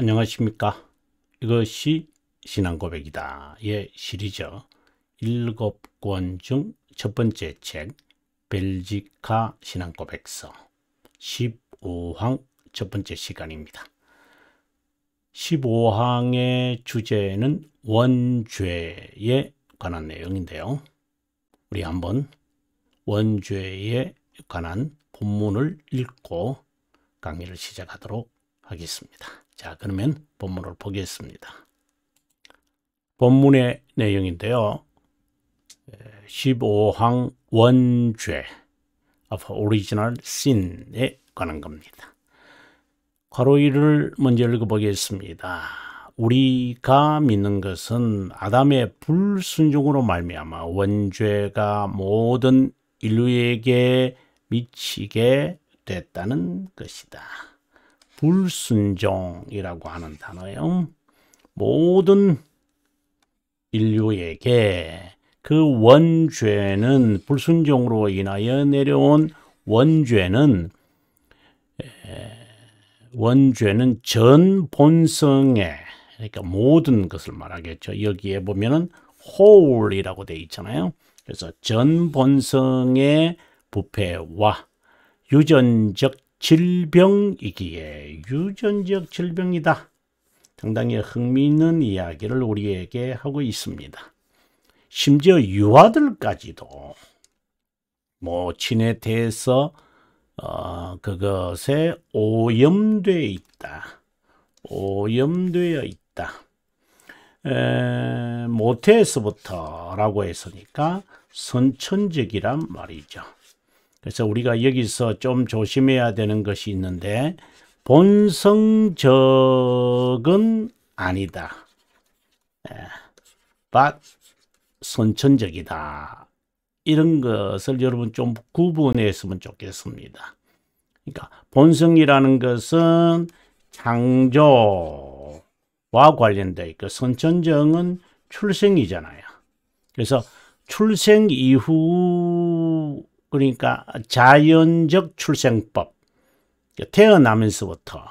안녕하십니까 이것이 신앙고백이다 예, 시리즈 일곱 권중 첫 번째 책 벨지카 신앙고백서 15항 첫 번째 시간입니다 15항의 주제는 원죄에 관한 내용인데요 우리 한번 원죄에 관한 본문을 읽고 강의를 시작하도록 하겠습니다 자 그러면 본문을 보겠습니다. 본문의 내용인데요. 15항 원죄 of original sin에 관한 겁니다. 괄호 1을 먼저 읽어보겠습니다. 우리가 믿는 것은 아담의 불순종으로 말미암아 원죄가 모든 인류에게 미치게 됐다는 것이다. 불순종이라고 하는 단어예요. 모든 인류에게 그 원죄는 불순종으로 인하여 내려온 원죄는 원죄는 전 본성에 그러니까 모든 것을 말하겠죠. 여기에 보면은 홀이라고 돼 있잖아요. 그래서 전 본성의 부패와 유전적 질병이기에 유전적 질병이다. 상당히 흥미있는 이야기를 우리에게 하고 있습니다. 심지어 유아들까지도 뭐 진에 대해서 어, 그것에 오염되어 있다. 오염되어 있다. 에, 모태에서부터라고 했으니까 선천적이란 말이죠. 그래서 우리가 여기서 좀 조심해야 되는 것이 있는데 본성적은 아니다. 예. but 선천적이다. 이런 것을 여러분 좀 구분했으면 좋겠습니다. 그러니까 본성이라는 것은 창조와 관련되 있고 선천적은 출생이잖아요. 그래서 출생 이후 그러니까 자연적 출생법 태어나면서부터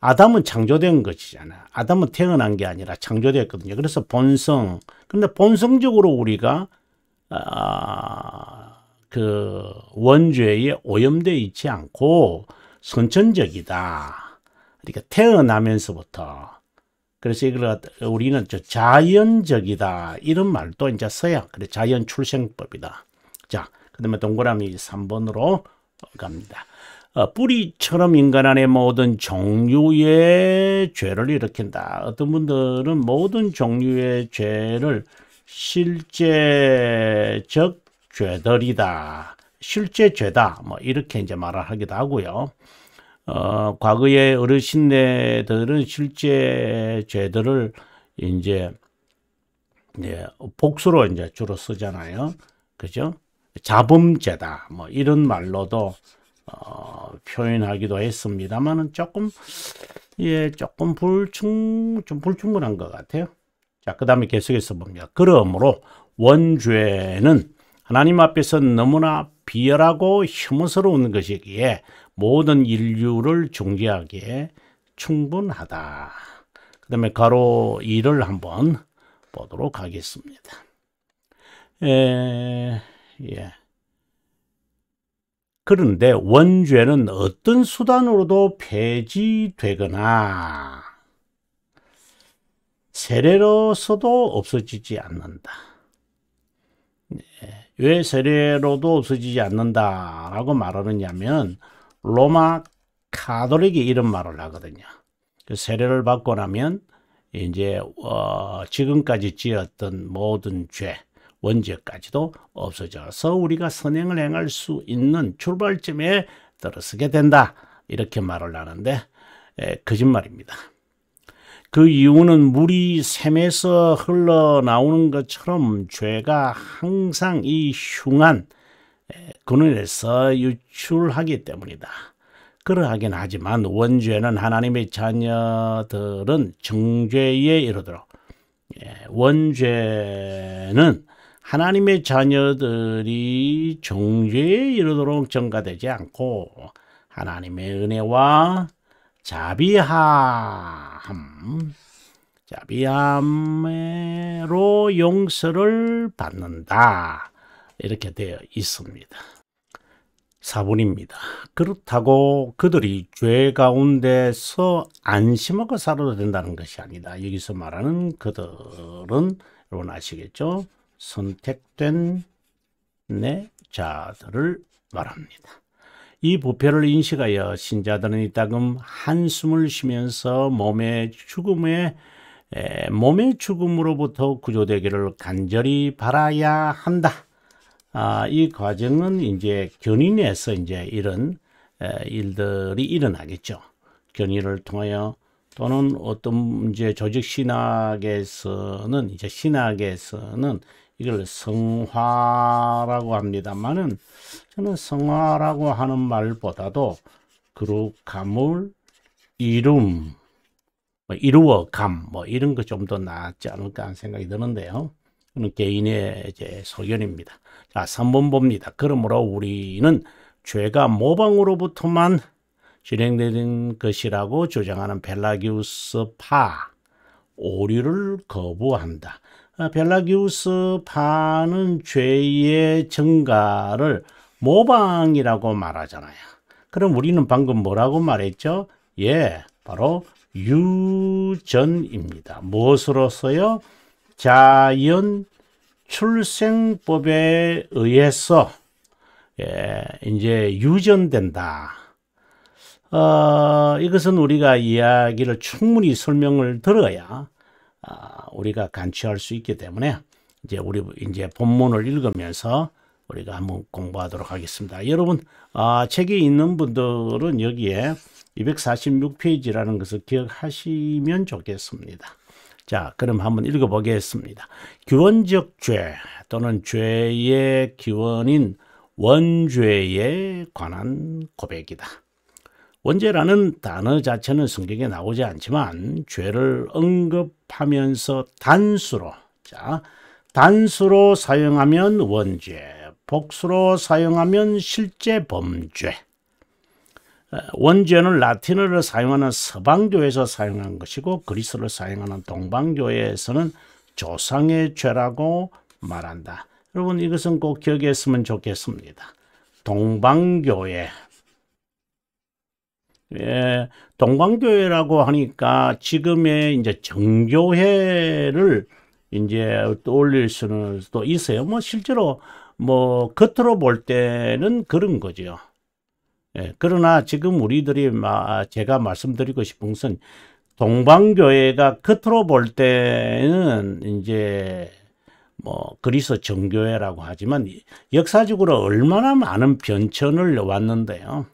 아담은 창조된 것이잖아. 아담은 태어난 게 아니라 창조되었거든요. 그래서 본성. 근데 본성적으로 우리가 아, 그 원죄에 오염되어 있지 않고 선천적이다. 그러니까 태어나면서부터. 그래서 이걸 우리는 저 자연적이다. 이런 말도 이제 써야. 그래 자연 출생법이다. 자, 그 다음에 동그라미 3번으로 갑니다. 어, 뿌리처럼 인간 안의 모든 종류의 죄를 일으킨다. 어떤 분들은 모든 종류의 죄를 실제적 죄들이다. 실제 죄다. 뭐 이렇게 이제 말을 하기도 하고요. 어, 과거의 어르신네들은 실제 죄들을 이제 예, 복수로 이제 주로 쓰잖아요. 그죠? 자범죄다 뭐 이런 말로도 어, 표현하기도 했습니다만은 조금 예 조금 불충 좀 불충분한 것 같아요. 자그 다음에 계속해서 봅니다. 그러므로 원죄는 하나님 앞에서 너무나 비열하고 혐오스러운 것이기에 모든 인류를 중재하기에 충분하다. 그 다음에 가로 2를 한번 보도록 하겠습니다. 에... 예. 그런데 원죄는 어떤 수단으로도 폐지되거나 세례로서도 없어지지 않는다. 예. 왜 세례로도 없어지지 않는다라고 말하느냐면 로마 카톨릭이 이런 말을 하거든요. 그 세례를 받고 나면 이제 어 지금까지 지었던 모든 죄, 원죄까지도 없어져서 우리가 선행을 행할 수 있는 출발점에 들어서게 된다. 이렇게 말을 하는데 에, 거짓말입니다. 그 이유는 물이 샘에서 흘러나오는 것처럼 죄가 항상 이 흉한 근원에서 유출하기 때문이다. 그러하긴 하지만 원죄는 하나님의 자녀들은 정죄에 이르도록 원죄는 하나님의 자녀들이 정죄에 이르도록 전가되지 않고 하나님의 은혜와 자비함, 자비함으로 용서를 받는다. 이렇게 되어 있습니다. 사본입니다. 그렇다고 그들이 죄 가운데서 안심하고 살아도 된다는 것이 아니다. 여기서 말하는 그들은 여러분 아시겠죠? 선택된 내 자들을 말합니다. 이 부패를 인식하여 신자들은 이따금 한숨을 쉬면서 몸의 죽음에 에, 몸의 죽음으로부터 구조되기를 간절히 바라야 한다. 아, 이 과정은 이제 견인에서 이제 이런 에, 일들이 일어나겠죠. 견인을 통하여 또는 어떤 이제 조직 신학에서는 이제 신학에서는 이걸 성화라고 합니다만은 저는 성화라고 하는 말보다도 그룹 가물 이름, 뭐 이루어감 뭐 이런 것 좀 더 낫지 않을까 하는 생각이 드는데요. 그는 개인의 이제 소견입니다. 자, 3번 봅니다. 그러므로 우리는 죄가 모방으로부터만 진행되는 것이라고 주장하는 벨라기우스 파 오류를 거부한다. 아, 벨라기우스 파는 죄의 증가를 모방이라고 말하잖아요. 그럼 우리는 방금 뭐라고 말했죠? 예, 바로 유전입니다. 무엇으로서요? 자연 출생법에 의해서 예, 이제 유전된다. 어, 이것은 우리가 이야기를 충분히 설명을 들어야 아, 우리가 간취할 수 있기 때문에 이제 우리 이제 본문을 읽으면서 우리가 한번 공부하도록 하겠습니다. 여러분 아, 책에 있는 분들은 여기에 246페이지라는 것을 기억하시면 좋겠습니다. 자, 그럼 한번 읽어보겠습니다. 기원적 죄 또는 죄의 기원인 원죄에 관한 고백이다. 원죄라는 단어 자체는 성경에 나오지 않지만 죄를 언급 하면서 단수로 자 단수로 사용하면 원죄 복수로 사용하면 실제 범죄 어, 원죄는 라틴어를 사용하는 서방교에서 사용한 것이고 그리스를 사용하는 동방교에서는 조상의 죄라고 말한다. 여러분 이것은 꼭 기억했으면 좋겠습니다. 동방교회 예, 동광교회라고 하니까 지금의 이제 정교회를 이제 떠올릴 수는 또 있어요. 뭐 실제로 뭐 겉으로 볼 때는 그런 거죠. 예, 그러나 지금 우리들이 마, 제가 말씀드리고 싶은 것은 동방교회가 겉으로 볼 때는 이제 뭐 그리스 정교회라고 하지만 역사적으로 얼마나 많은 변천을 왔는데요.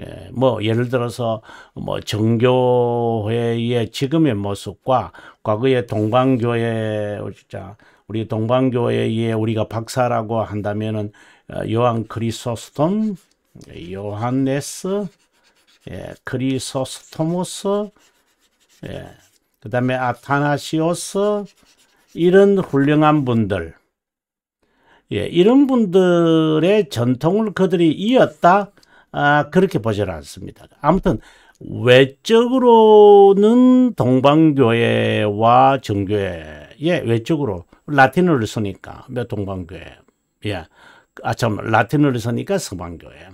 예, 뭐 예를 들어서 뭐 정교회의 지금의 모습과 과거의 동방교회 진짜 우리 동방교회에 우리가 박사라고 한다면은 어, 요한 크리소스톰, 요한네스, 예, 크리소스토모스, 예, 그 다음에 아타나시오스 이런 훌륭한 분들, 예, 이런 분들의 전통을 그들이 이었다. 아, 그렇게 보지는 않습니다. 아무튼 외적으로는 동방교회와 정교회, 예, 외적으로 라틴어를 쓰니까 동방교회, 예, 아참 라틴어를 쓰니까 서방교회,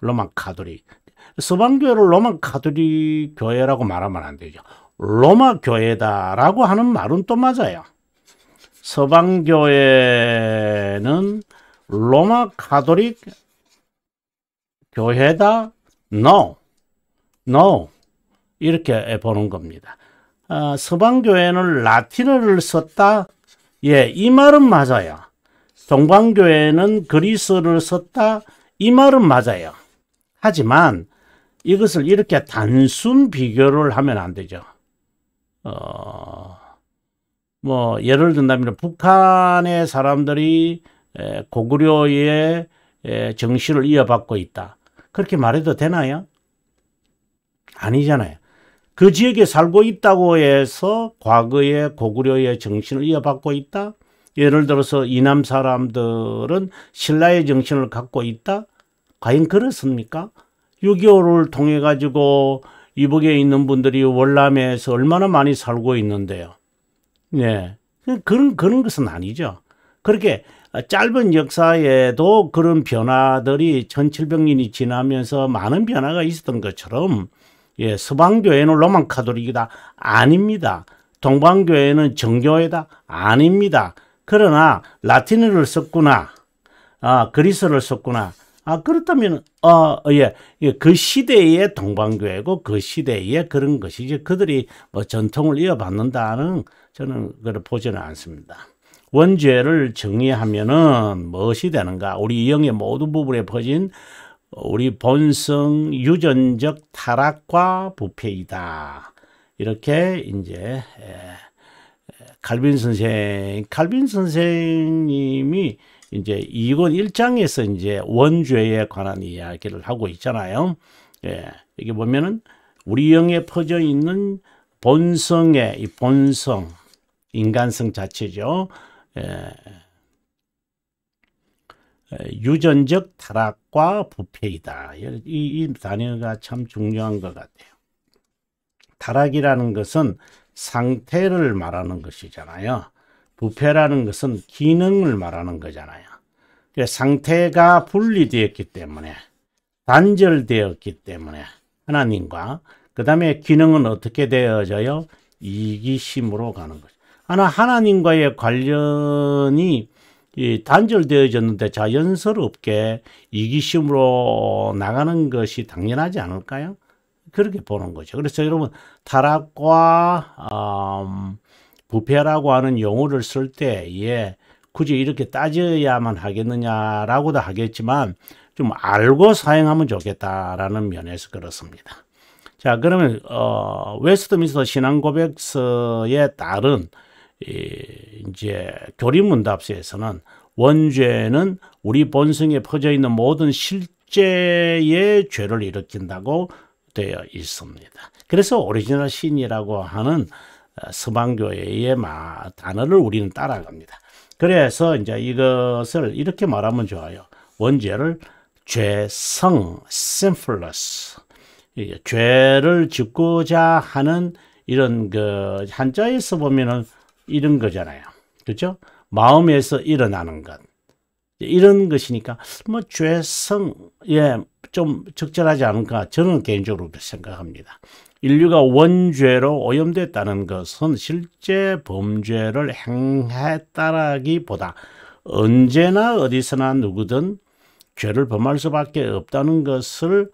로마 카톨릭, 서방교회를 로마 카톨릭 교회라고 말하면 안 되죠. 로마 교회다라고 하는 말은 또 맞아요. 서방교회는 로마 카톨릭 교회다? No. No. 이렇게 보는 겁니다. 아, 서방교회는 라틴어를 썼다? 예, 이 말은 맞아요. 동방교회는 그리스를 썼다? 이 말은 맞아요. 하지만 이것을 이렇게 단순 비교를 하면 안 되죠. 어, 뭐, 예를 든다면 북한의 사람들이 고구려의 정신을 이어받고 있다. 그렇게 말해도 되나요? 아니잖아요. 그 지역에 살고 있다고 해서 과거의 고구려의 정신을 이어받고 있다? 예를 들어서 이남 사람들은 신라의 정신을 갖고 있다? 과연 그렇습니까? 6.25를 통해 가지고 이북에 있는 분들이 월남에서 얼마나 많이 살고 있는데요. 네. 그런, 그런 것은 아니죠. 그렇게 아, 짧은 역사에도 그런 변화들이 1700년이 지나면서 많은 변화가 있었던 것처럼 예, 서방교회는 로만 카톨릭이다 아닙니다. 동방교회는 정교회다 아닙니다. 그러나 라틴어를 썼구나. 아, 그리스를 썼구나. 아, 그렇다면, 어, 어 예, 예, 그 시대의 동방교회고 그 시대의 그런 것이지 그들이 뭐 전통을 이어받는다는 저는 그걸 보지는 않습니다. 원죄를 정의하면은 무엇이 되는가? 우리 영의 모든 부분에 퍼진 우리 본성 유전적 타락과 부패이다. 이렇게 이제 칼빈 선생, 칼빈 선생님이 이제 이권 1장에서 이제 원죄에 관한 이야기를 하고 있잖아요. 예. 이게 보면은 우리 영에 퍼져 있는 본성의 이 본성, 인간성 자체죠. 예. 예. 유전적 타락과 부패이다. 이, 이 단어가 참 중요한 것 같아요. 타락이라는 것은 상태를 말하는 것이잖아요. 부패라는 것은 기능을 말하는 거잖아요. 그러니까 상태가 분리되었기 때문에 단절되었기 때문에 하나님과 그 다음에 기능은 어떻게 되어져요? 이기심으로 가는 거죠. 하나 하나님과의 관련이 단절되어졌는데 자연스럽게 이기심으로 나가는 것이 당연하지 않을까요? 그렇게 보는 거죠. 그래서 여러분 타락과 음, 부패라고 하는 용어를 쓸 때에 굳이 이렇게 따져야만 하겠느냐라고도 하겠지만 좀 알고 사용하면 좋겠다라는 면에서 그렇습니다. 자 그러면 어, 웨스트민스터 신앙고백서에 따른 이, 이제 교리문답서에서는 원죄는 우리 본성에 퍼져 있는 모든 실제의 죄를 일으킨다고 되어 있습니다. 그래서 오리지널 신이라고 하는 어, 서방교회의 단어를 우리는 따라갑니다. 그래서 이제 이것을 이렇게 말하면 좋아요. 원죄를 죄성, sinfulness, 죄를 짓고자 하는 이런 그 한자에서 보면은 이런 거잖아요. 그죠? 마음에서 일어나는 것. 이런 것이니까, 뭐, 죄성, 예, 좀 적절하지 않을까, 저는 개인적으로 생각합니다. 인류가 원죄로 오염됐다는 것은 실제 범죄를 행했다라기보다 언제나 어디서나 누구든 죄를 범할 수밖에 없다는 것을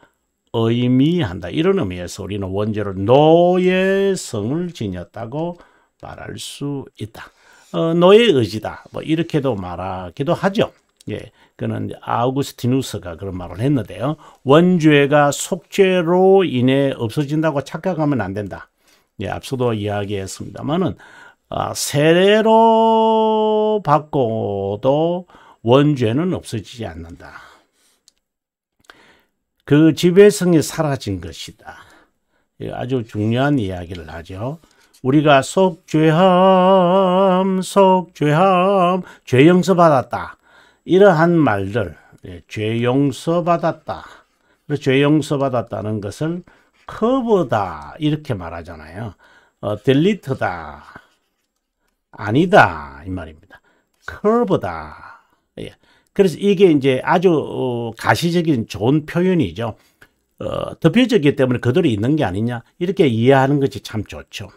의미한다. 이런 의미에서 우리는 원죄를 노예성을 지녔다고 말할 수 있다. 어, 너의 의지다. 뭐 이렇게도 말하기도 하죠. 예, 그는 아우구스티누스가 그런 말을 했는데요. 원죄가 속죄로 인해 없어진다고 착각하면 안 된다. 예, 앞서도 이야기했습니다만은 아, 세례로 바꿔도 원죄는 없어지지 않는다. 그 지배성이 사라진 것이다. 예, 아주 중요한 이야기를 하죠. 우리가 속죄함 속죄함 죄 용서 받았다 이러한 말들 예, 죄 용서 받았다 죄 용서 받았다는 것을 커버다 이렇게 말하잖아요 어, 델리트다 아니다 이 말입니다 커버다 예. 그래서 이게 이제 아주 어, 가시적인 좋은 표현이죠 어, 대표적기 때문에 그대로 있는 게 아니냐 이렇게 이해하는 것이 참 좋죠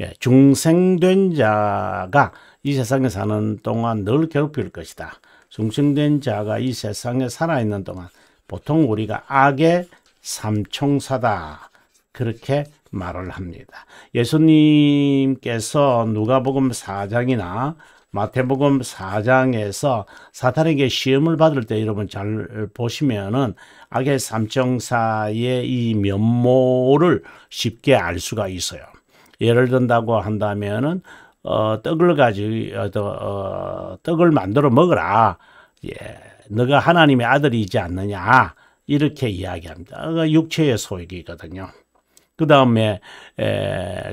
예, 중생된 자가 이 세상에 사는 동안 늘 괴롭힐 것이다. 중생된 자가 이 세상에 살아있는 동안 보통 우리가 악의 삼총사다. 그렇게 말을 합니다. 예수님께서 누가복음 4장이나 마태복음 4장에서 사탄에게 시험을 받을 때 여러분 잘 보시면은 악의 삼총사의 이 면모를 쉽게 알 수가 있어요. 예를 든다고 한다면은 어, 떡을 가지 어, 어, 떡을 만들어 먹어라 예, 너가 하나님의 아들이지 않느냐 이렇게 이야기합니다. 육체의 소유이거든요. 그 다음에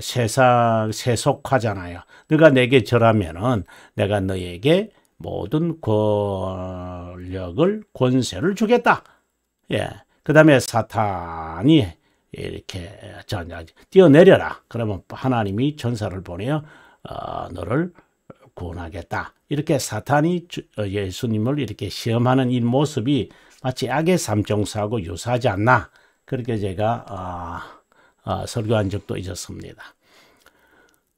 세상 세속화잖아요. 네가 내게 절하면은 내가 너에게 모든 권력을 권세를 주겠다. 예. 그 다음에 사탄이 이렇게 자, 뛰어내려라. 그러면 하나님이 전사를 보내어 어, 너를 구원하겠다. 이렇게 사탄이 어, 예수님을 이렇게 시험하는 이 모습이 마치 악의 삼총사하고 유사하지 않나 그렇게 제가 아, 아, 설교한 적도 있었습니다.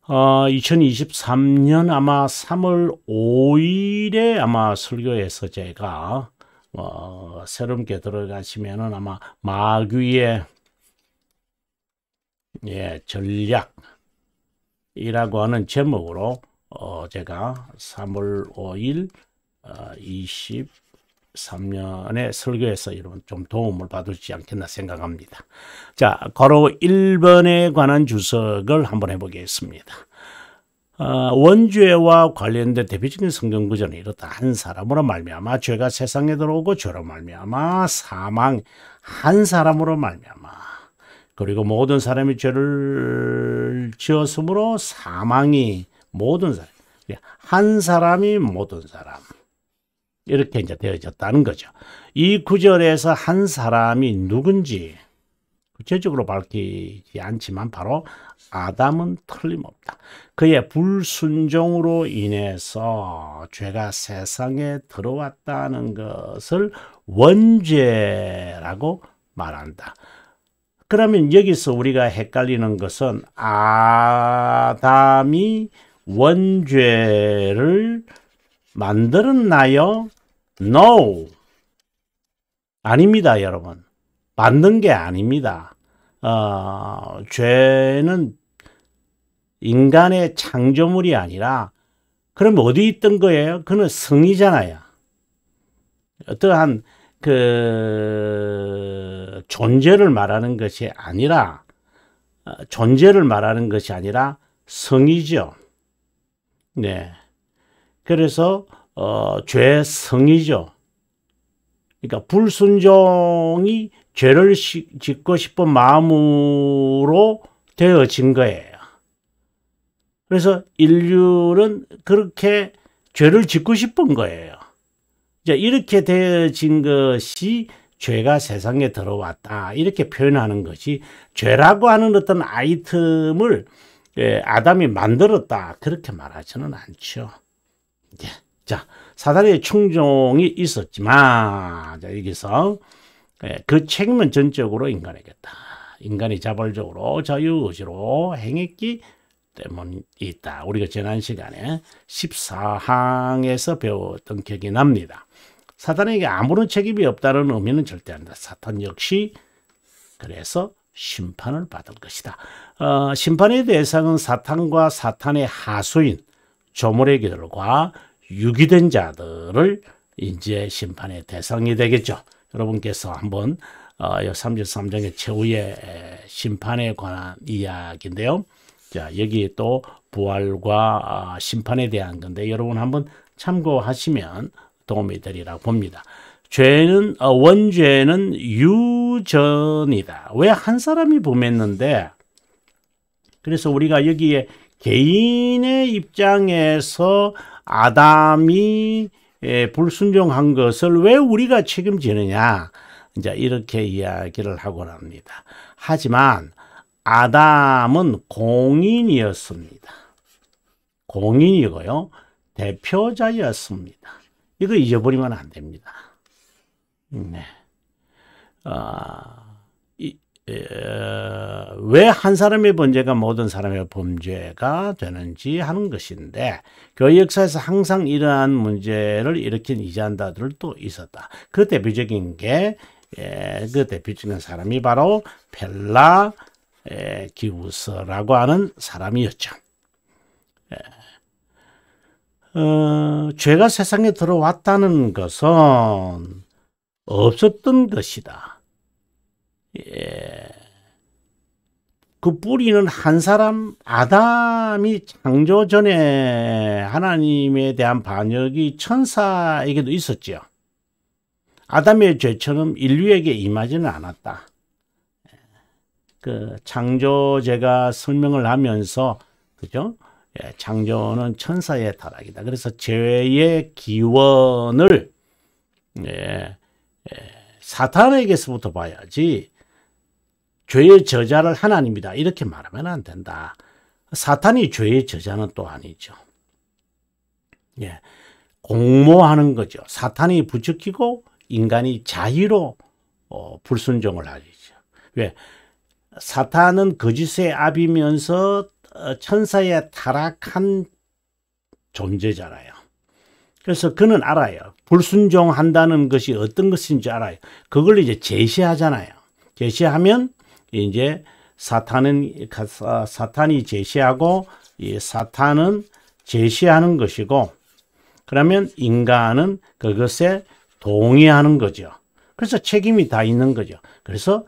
어, 2023년 아마 3월 5일에 아마 설교에서 제가 어, 새롭게 들어가시면은 아마 마귀의 예, 전략이라고 하는 제목으로 어, 제가 3월 5일 어, 23년에 설교해서 여러분 좀 도움을 받을지 않겠나 생각합니다. 자, 바로 1번에 관한 주석을 한번 해보겠습니다. 어, 원죄와 관련된 대표적인 성경 구절은 이렇다. 한 사람으로 말미암아 죄가 세상에 들어오고 죄로 말미암아 사망 한 사람으로 말미암아 그리고 모든 사람이 죄를 지었으므로 사망이 모든 사람, 그러니까 한 사람이 모든 사람. 이렇게 이제 되어졌다는 거죠. 이 구절에서 한 사람이 누군지 구체적으로 밝히지 않지만 바로 아담은 틀림없다. 그의 불순종으로 인해서 죄가 세상에 들어왔다는 것을 원죄라고 말한다. 그러면 여기서 우리가 헷갈리는 것은 아담이 원죄를 만들었나요? No. 아닙니다, 여러분. 만든 게 아닙니다. 어, 죄는 인간의 창조물이 아니라 그럼 어디 있던 거예요? 그는 성이잖아요. 어떠한 그 존재를 말하는 것이 아니라 어, 존재를 말하는 것이 아니라 성이죠. 네. 그래서 어, 죄 성이죠. 그러니까 불순종이 죄를 짓고 싶은 마음으로 되어진 거예요. 그래서 인류는 그렇게 죄를 짓고 싶은 거예요. 이제 이렇게 되어진 것이 죄가 세상에 들어왔다. 이렇게 표현하는 것이 죄라고 하는 어떤 아이템을 예, 아담이 만들었다. 그렇게 말하지는 않죠. 예. 자, 사단의 충종이 있었지만, 자, 여기서 예, 그 책임은 전적으로 인간에게다. 인간이 자발적으로 자유의지로 행했기 때문이 있다. 우리가 지난 시간에 14항에서 배웠던 기억이 납니다. 사탄에게 아무런 책임이 없다는 의미는 절대 아니다. 사탄 역시 그래서 심판을 받을 것이다. 어, 심판의 대상은 사탄과 사탄의 하수인 조물의 기들과 유기된 자들을 이제 심판의 대상이 되겠죠. 여러분께서 한번 어, 33장의 최후의 심판에 관한 이야기인데요. 자 여기 또 부활과 어, 심판에 대한 건데 여러분 한번 참고하시면 도움이 되리라고 봅니다. 죄는 어, 원죄는 유전이다. 왜 한 사람이 범했는데 그래서 우리가 여기에 개인의 입장에서 아담이 에, 불순종한 것을 왜 우리가 책임지느냐 이제 이렇게 이야기를 하곤 합니다. 하지만 아담은 공인이었습니다. 공인이고요. 대표자였습니다. 이거 잊어버리면 안 됩니다. 네. 아, 왜한 사람의 범죄가 모든 사람의 범죄가 되는지 하는 것인데 교회 역사에서 항상 이러한 문제를 일으킨 이단들도 있었다. 그 대표적인 게 예, 그 대표적인 사람이 바로 펠라 예, 기우스라고 하는 사람이었죠. 예. 어, 죄가 세상에 들어왔다는 것은 없었던 것이다. 예. 그 뿌리는 한 사람 아담이 창조 전에 하나님에 대한 반역이 천사에게도 있었지 아담의 죄처럼 인류에게 임하지는 않았다. 그 창조제가 설명을 하면서 그죠? 예, 창조는 천사의 타락이다. 그래서 죄의 기원을 예, 예, 사탄에게서부터 봐야지 죄의 저자를 하나님이다. 이렇게 말하면 안 된다. 사탄이 죄의 저자는 또 아니죠. 예, 공모하는 거죠. 사탄이 부추기고 인간이 자의로 어, 불순종을 하죠. 왜? 사탄은 거짓의 압이면서 어, 천사의 타락한 존재잖아요. 그래서 그는 알아요. 불순종한다는 것이 어떤 것인지 알아요. 그걸 이제 제시하잖아요. 제시하면 이제 사탄은 사탄이 제시하고 이 사탄은 제시하는 것이고 그러면 인간은 그것에 동의하는 거죠. 그래서 책임이 다 있는 거죠. 그래서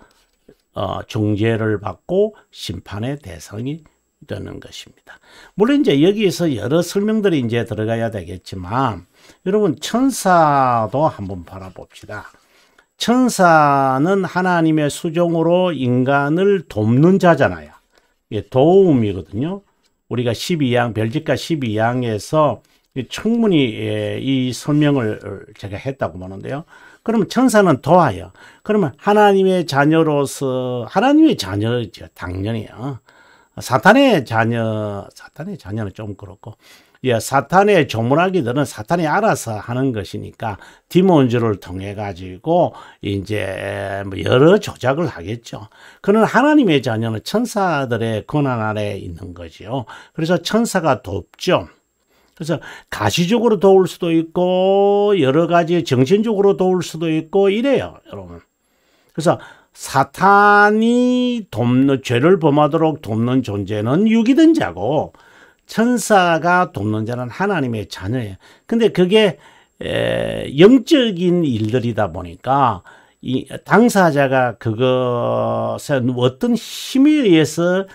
어, 정죄를 받고 심판의 대상이 라는 것입니다. 물론 이제 여기에서 여러 설명들이 이제 들어가야 되겠지만 여러분 천사도 한번 바라봅시다. 천사는 하나님의 수종으로 인간을 돕는 자잖아요. 도움이거든요. 우리가 12양 별집과 12양에서 충분히 이 설명을 제가 했다고 보는데요. 그러면 천사는 도와요. 그러면 하나님의 자녀로서 하나님의 자녀죠. 당연히요. 사탄의 자녀, 사탄의 자녀는 좀 그렇고, 예, 사탄의 조문하기들은 사탄이 알아서 하는 것이니까 디몬즈를 통해 가지고 이제 뭐 여러 조작을 하겠죠. 그는 하나님의 자녀는 천사들의 권한 아래 있는 거지 그래서 천사가 돕죠. 그래서 가시적으로 도울 수도 있고 여러 가지 정신적으로 도울 수도 있고 이래요, 여러분. 그래서 사탄이 돕는 죄를 범하도록 돕는 존재는 유기된 자고 천사가 돕는 자는 하나님의 자녀예요. 근데 그게 에, 영적인 일들이다 보니까 이 당사자가 그것에 어떤 힘에 의해서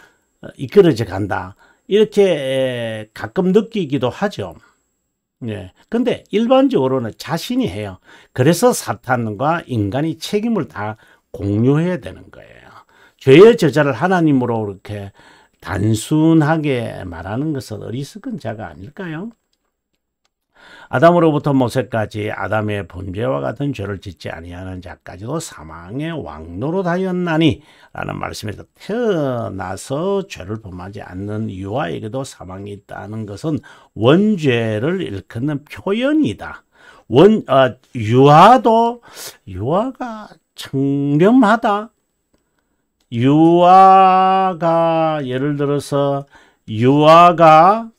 이끌어져 간다. 이렇게 가끔 느끼기도 하죠. 예. 근데 일반적으로는 자신이 해요. 그래서 사탄과 인간이 책임을 다 공유해야 되는 거예요. 죄의 저자를 하나님으로 이렇게 단순하게 말하는 것은 어리석은 자가 아닐까요? 아담으로부터 모세까지 아담의 범죄와 같은 죄를 짓지 아니하는 자까지도 사망의 왕노로 다였나니 라는 말씀에서 태어나서 죄를 범하지 않는 유아에게도 사망이 있다는 것은 원죄를 일컫는 표현이다. 원, 어, 유아도, 유아가 청렴하다. 유아가 예를 들어서 유아가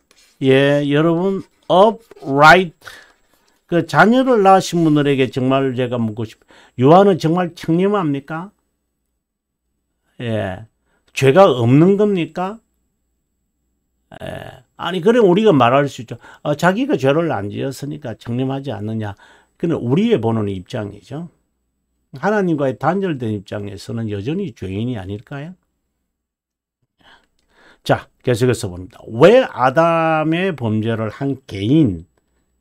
예 여러분 upright 그 자녀를 낳으신 분들에게 정말 제가 묻고 싶 유아는 정말 청렴합니까? 예 죄가 없는 겁니까? 예. 아니 그럼 우리가 말할 수 있죠. 어, 자기가 죄를 안 지었으니까 청렴하지 않느냐. 그는 우리의 보는 입장이죠. 하나님과의 단절된 입장에서는 여전히 죄인이 아닐까요? 자, 계속해서 봅니다. 왜 아담의 범죄를 한 개인,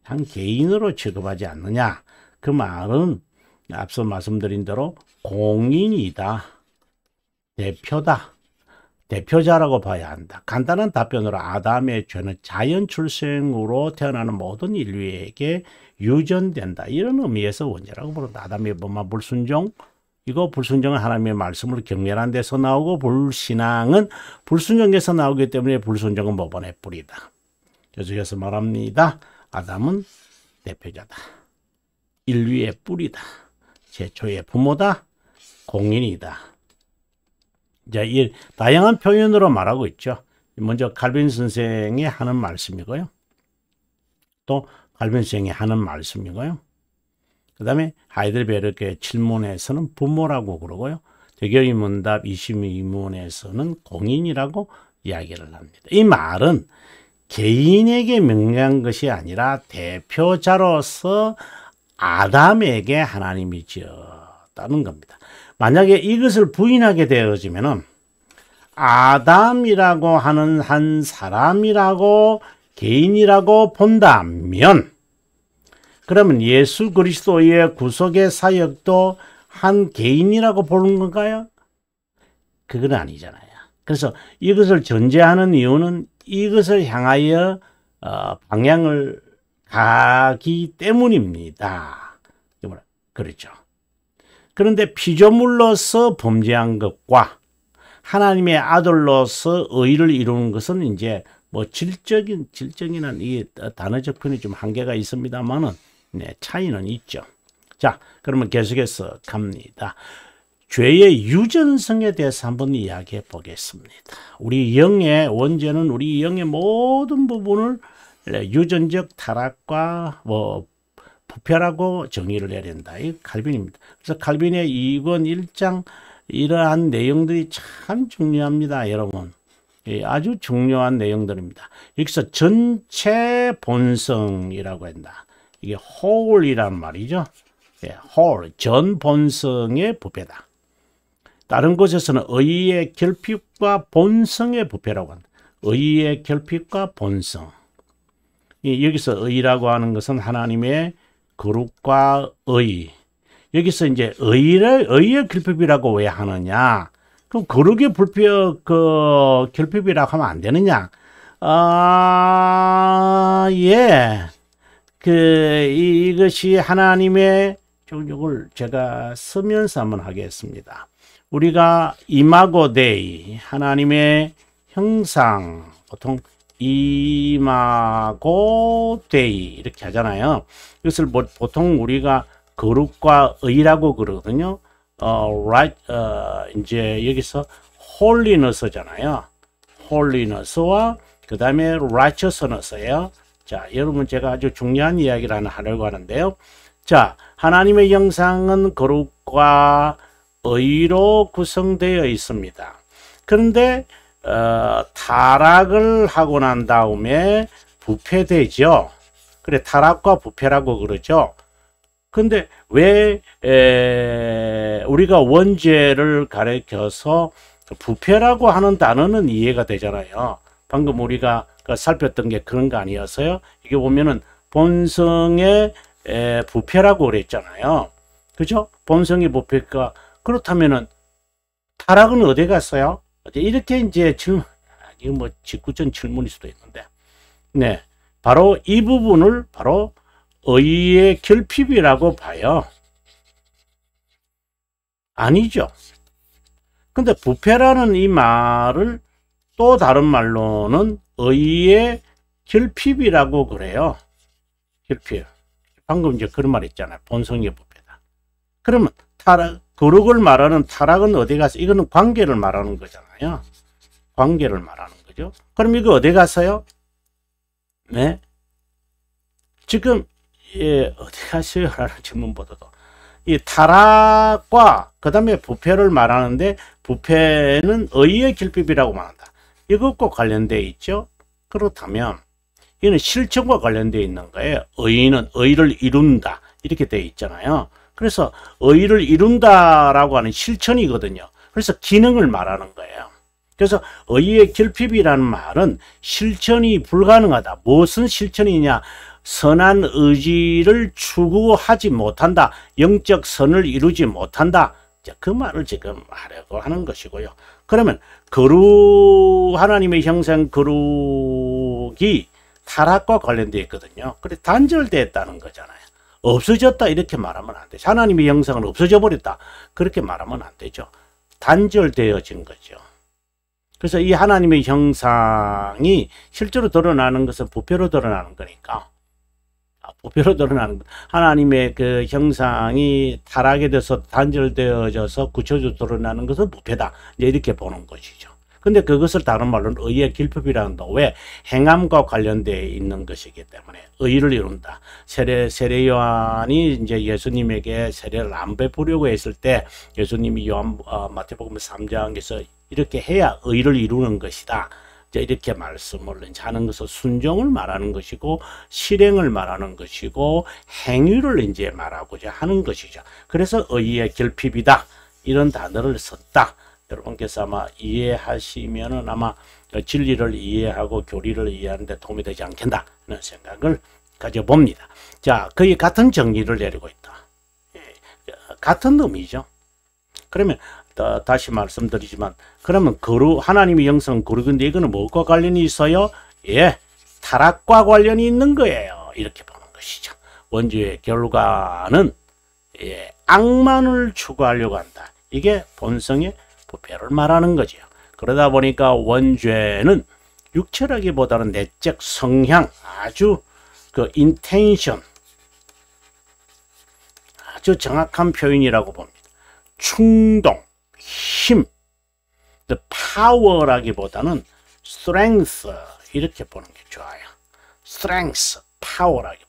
한 개인으로 취급하지 않느냐? 그 말은 앞서 말씀드린 대로 공인이다, 대표다. 대표자라고 봐야 한다. 간단한 답변으로 아담의 죄는 자연 출생으로 태어나는 모든 인류에게 유전된다. 이런 의미에서 원죄라고 부른다. 아담의 범한 불순종, 이거 불순종은 하나님의 말씀을 경멸한 데서 나오고 불신앙은 불순종에서 나오기 때문에 불순종은 모범의 뿌리다. 계속해서 말합니다. 아담은 대표자다. 인류의 뿌리다. 최초의 부모다. 공인이다. 이이 다양한 표현으로 말하고 있죠. 먼저 갈빈 선생이 하는 말씀이고요. 또 갈빈 선생이 하는 말씀이고요. 그 다음에 하이델베르크의 질문에서는 부모라고 그러고요. 대결의 문답 22문에서는 공인이라고 이야기를 합니다. 이 말은 개인에게 명령한 것이 아니라 대표자로서 아담에게 하나님이 지었다는 겁니다. 만약에 이것을 부인하게 되어지면 아담이라고 하는 한 사람이라고 개인이라고 본다면 그러면 예수 그리스도의 구속의 사역도 한 개인이라고 보는 건가요? 그건 아니잖아요. 그래서 이것을 전제하는 이유는 이것을 향하여 어, 방향을 가기 때문입니다. 그렇죠. 그런데 피조물로서 범죄한 것과 하나님의 아들로서 의를 이루는 것은 이제 뭐 질적인 질적인 이 단어적 표현이 좀 한계가 있습니다만은 네, 차이는 있죠. 자, 그러면 계속해서 갑니다. 죄의 유전성에 대해서 한번 이야기해 보겠습니다. 우리 영의 원죄는 우리 영의 모든 부분을 네, 유전적 타락과 뭐 부패라고 정의를 내야 된다. 이 칼빈입니다. 그래서 칼빈의 2권 1장 이러한 내용들이 참 중요합니다. 여러분. 예, 아주 중요한 내용들입니다. 여기서 전체 본성이라고 한다. 이게 w h 이란 말이죠. 예, w h 전 본성의 부패다. 다른 곳에서는 의의 결핍과 본성의 부패라고 한다. 의의 결핍과 본성. 예, 여기서 의라고 하는 것은 하나님의 그룹과 의. 여기서 이제 의를, 의의 결핍이라고 왜 하느냐? 그럼 거룩의 불표, 그, 결핍이라고 하면 안 되느냐? 아, 예. 그, 이것이 하나님의 종족을 제가 서면서 한번 하겠습니다. 우리가 이마고데이, 하나님의 형상, 보통 이마고 데이 이렇게 하잖아요. 이것을 뭐 보통 우리가 거룩과 의라고 그러거든요. 어, right, 어, 이제 여기서 홀리너스잖아요. 홀리너스와 그 다음에 righteousness예요. 자, 여러분 제가 아주 중요한 이야기를 하려고 하는데요. 자, 하나님의 형상은 거룩과 의로 구성되어 있습니다. 그런데 어, 타락을 하고 난 다음에 부패되죠. 그래 타락과 부패라고 그러죠. 근데 왜 에, 우리가 원죄를 가리켜서 부패라고 하는 단어는 이해가 되잖아요. 방금 우리가 그 살폈던 게 그런 거 아니었어요? 이게 보면은 본성의 에, 부패라고 그랬잖아요. 그죠? 본성의 부패가 그렇다면은 타락은 어디 갔어요? 이렇게 이제 지금 이거 뭐 직구전 질문일 수도 있는데 네 바로 이 부분을 바로 의의 결핍이라고 봐요. 아니죠. 근데 부패라는 이 말을 또 다른 말로는 의의 결핍이라고 그래요. 결핍. 방금 이제 그런 말 있잖아요. 본성의 부패다. 그러면 타락, 거룩을 말하는 타락은 어디 가서 이거는 관계를 말하는 거잖아요. 관계를 말하는 거죠. 그럼 이거 어디 가서요? 네? 지금 예, 어디 가세요? 라는 질문보다도 이 타락과 그 다음에 부패를 말하는데 부패는 의의 결핍이라고 말한다. 이것과 관련되어 있죠. 그렇다면 이는 실천과 관련되어 있는 거예요. 의는 의를 이룬다. 이렇게 되어 있잖아요. 그래서 의의를 이룬다라고 하는 실천이거든요. 그래서 기능을 말하는 거예요. 그래서 의의의 결핍이라는 말은 실천이 불가능하다. 무슨 실천이냐? 선한 의지를 추구하지 못한다. 영적 선을 이루지 못한다. 그 말을 지금 하려고 하는 것이고요. 그러면 거룩 하나님의 형상 거룩이 타락과 관련되어 있거든요. 그래 단절되었다는 거잖아요. 없어졌다 이렇게 말하면 안 되죠. 하나님의 형상은 없어져 버렸다. 그렇게 말하면 안 되죠. 단절되어진 거죠. 그래서 이 하나님의 형상이 실제로 드러나는 것은 부패로 드러나는 거니까 아, 부패로 드러나는 것. 하나님의 그 형상이 타락에 돼서 단절되어져서 구체적으로 드러나는 것은 부패다. 이제 이렇게 보는 것이죠. 근데 그것을 다른 말로는 의의 길법이라 한다. 왜? 행함과 관련되어 있는 것이기 때문에 의를 이룬다. 세례, 세례 요한이 이제 예수님에게 세례를 안 베풀려고 했을 때 예수님이 요한, 어, 마태복음 3장에서 이렇게 해야 의를 이루는 것이다. 이렇게 말씀을 하는 것은 순종을 말하는 것이고 실행을 말하는 것이고 행위를 이제 말하고자 하는 것이죠. 그래서 의의 결핍이다 이런 단어를 썼다. 여러분께서 아마 이해하시면 아마 진리를 이해하고 교리를 이해하는데 도움이 되지 않겠다는 생각을 가져봅니다. 자, 거의 같은 정리를 내리고 있다. 예, 같은 의미죠. 그러면 다시 말씀드리지만 그러면 거룩 하나님의 영성 거룩인데 이거는 무엇과 관련이 있어요? 예, 타락과 관련이 있는 거예요. 이렇게 보는 것이죠. 원죄의 결과는 예, 악만을 추구하려고 한다. 이게 본성의 부패를 뭐 말하는 거죠. 그러다 보니까 원죄는 육체라기보다는 내적 성향, 아주 그 인텐션, 아주 정확한 표현이라고 봅니다. 충동, 힘, 파워라기보다는 strength 이렇게 보는 게 좋아요. strength, 파워라기보다는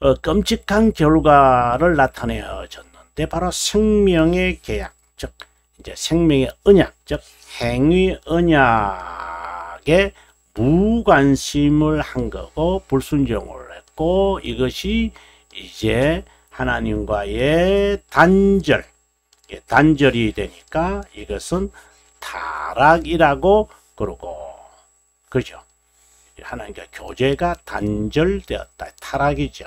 어, 끔찍한 결과를 나타내어졌는데 바로 생명의 계약, 즉 이제 생명의 언약, 즉 행위 언약에 무관심을 한 거고 불순종을 했고 이것이 이제 하나님과의 단절, 단절이 되니까 이것은 타락이라고 그러고 그죠? 하나님과 교제가 단절되었다. 타락이죠.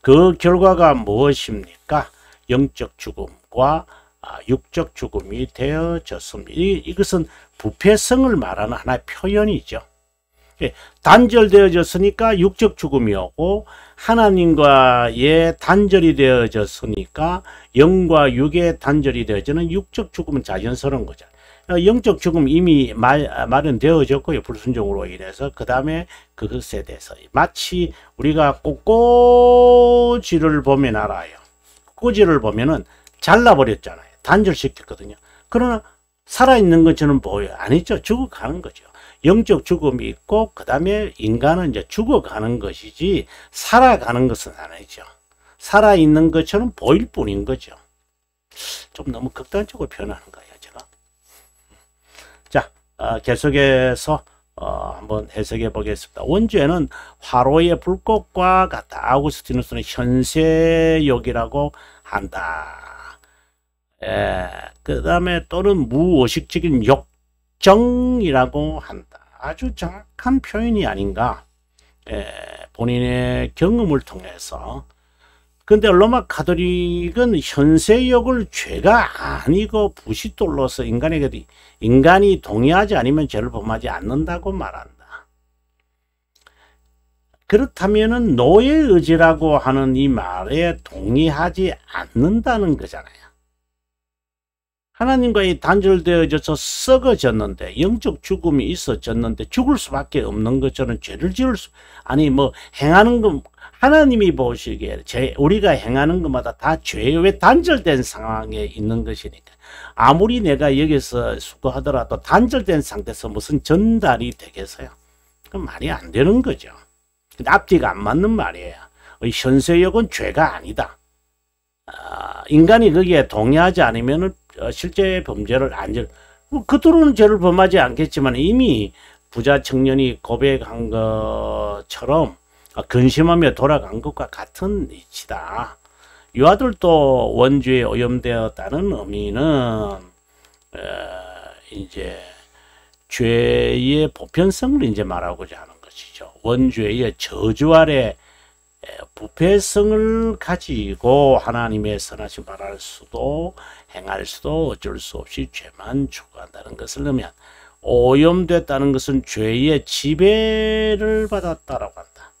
그 결과가 무엇입니까? 영적 죽음과 아, 육적 죽음이 되어졌습니다. 이것은 부패성을 말하는 하나의 표현이죠. 예, 단절되어졌으니까 육적 죽음이 오고 하나님과의 단절이 되어졌으니까 영과 육의 단절이 되어지는 육적 죽음은 자연스러운 거죠. 어, 영적 죽음 이미 말, 아, 마련되어졌고요. 불순종으로 인해서. 그 다음에 그것에 대해서. 마치 우리가 꽃꽂이를 보면 알아요. 꼬지를 보면은 잘라버렸잖아요. 단절시켰거든요. 그러나 살아있는 건 저는 뭐예 아니죠. 죽어가는 거죠. 영적 죽음이 있고 그 다음에 인간은 이제 죽어가는 것이지 살아가는 것은 아니죠. 살아있는 것처럼 보일 뿐인 거죠. 좀 너무 극단적으로 표현하는 거예요. 제가. 자 어, 계속해서 어, 한번 해석해 보겠습니다. 원죄는 화로의 불꽃과 같다. 아우구스티누스는 현세욕이라고 한다. 예, 그 다음에 또는 무의식적인 욕정이라고 한다. 아주 정확한 표현이 아닌가. 예, 본인의 경험을 통해서. 근데 로마 카톨릭은 현세욕을 죄가 아니고 부싯돌로서 인간에게 인간이 동의하지 않으면 죄를 범하지 않는다고 말한다. 그렇다면 노예 의지라고 하는 이 말에 동의하지 않는다는 거잖아요. 하나님과의 단절되어져서 썩어졌는데 영적 죽음이 있어졌는데 죽을 수밖에 없는 것처럼 죄를 지을 수 아니 뭐 행하는 것 하나님이 보시기에 제, 우리가 행하는 것마다 다 죄에 단절된 상황에 있는 것이니까 아무리 내가 여기서 수고하더라도 단절된 상태에서 무슨 전달이 되겠어요? 그 말이 안 되는 거죠. 근데 앞안 맞는 말이에요. 현세역은 죄가 아니다. 아, 인간이 거기에 동의하지 않으면 어, 실제 범죄를 안죄 뭐 그들은 죄를 범하지 않겠지만 이미 부자 청년이 고백한 것처럼 근심하며 돌아간 것과 같은 이치다. 유아들도 원주에 오염되었다는 의미는 에, 어, 이제 죄의 보편성을 이제 말하고자 하는 것이죠. 원주의 저주 아래 부패성을 가지고 하나님의 선하신 말할 수도 행할 수도 어쩔 수 없이 죄만 추구한다는 것을 넣으면 오염됐다는 것은 죄의 지배를 받았다라고 한다.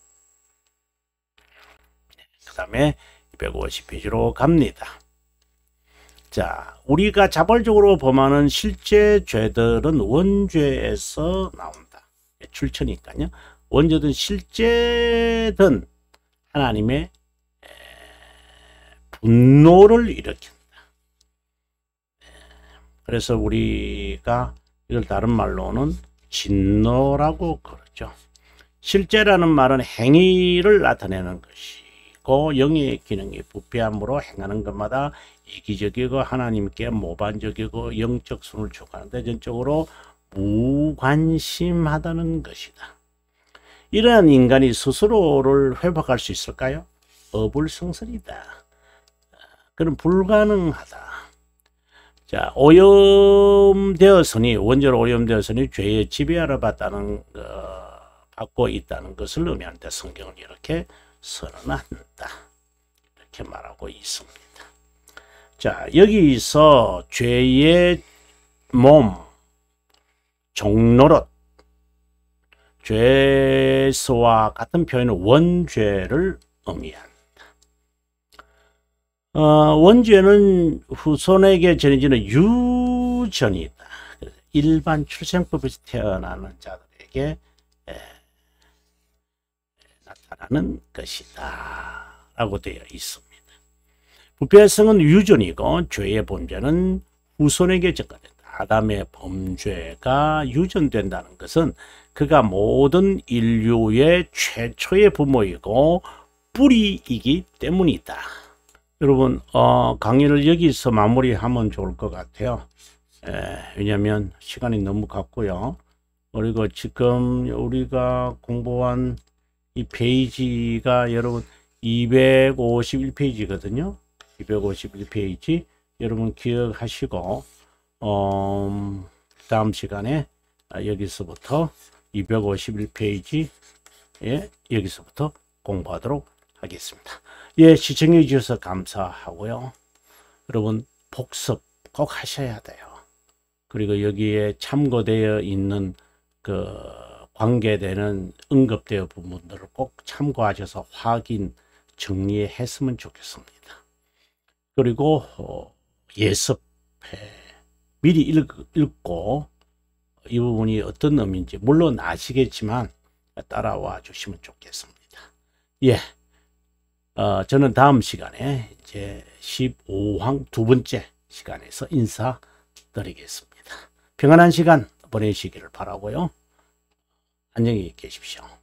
그 다음에 250페이지로 갑니다. 자, 우리가 자발적으로 범하는 실제 죄들은 원죄에서 나온다. 출처니까요. 원죄든 실제든 하나님의 분노를 일으킨다. 그래서 우리가 이걸 다른 말로는 진노라고 그러죠. 실제라는 말은 행위를 나타내는 것이고 영의 기능이 부패함으로 행하는 것마다 이기적이고 하나님께 모반적이고 영적 순을 추구하는데 전적으로 무관심하다는 것이다. 이러한 인간이 스스로를 회복할 수 있을까요? 어불성설이다. 그럼 불가능하다. 자, 오염되었으니, 원죄로 오염되었으니 죄의 지배하러 받다는, 어, 받고 있다는 것을 의미하는 성경은 이렇게 선언한다. 이렇게 말하고 있습니다. 자, 여기서 죄의 몸, 종노릇, 죄수와 같은 표현은 원죄를 의미합니다. 어, 원죄는 후손에게 전해지는 유전이다. 일반 출생법에서 태어나는 자들에게 에, 나타나는 것이다. 라고 되어 있습니다. 부패성은 유전이고 죄의 범죄는 후손에게 전가된다. 아담의 범죄가 유전된다는 것은 그가 모든 인류의 최초의 부모이고 뿌리이기 때문이다. 여러분 어, 강의를 여기서 마무리하면 좋을 것 같아요. 예, 왜냐하면 시간이 너무 갔고요. 그리고 지금 우리가 공부한 이 페이지가 여러분 251페이지거든요. 251페이지 여러분 기억하시고 어, 다음 시간에 여기서부터 251페이지에 예, 여기서부터 공부하도록 하겠습니다. 예, 시청해 주셔서 감사하고요. 여러분 복습 꼭 하셔야 돼요. 그리고 여기에 참고되어 있는 그 관계되는 언급되어 부분들을 꼭 참고하셔서 확인 정리했으면 좋겠습니다. 그리고 어, 예습해 미리 읽, 고이 부분이 어떤 의미인지 물론 아시겠지만 따라와 주시면 좋겠습니다. 예. 어, 저는 다음 시간에 이제 15황 두 번째 시간에서 인사드리겠습니다. 평안한 시간 보내시기를 바라고요. 안녕히 계십시오.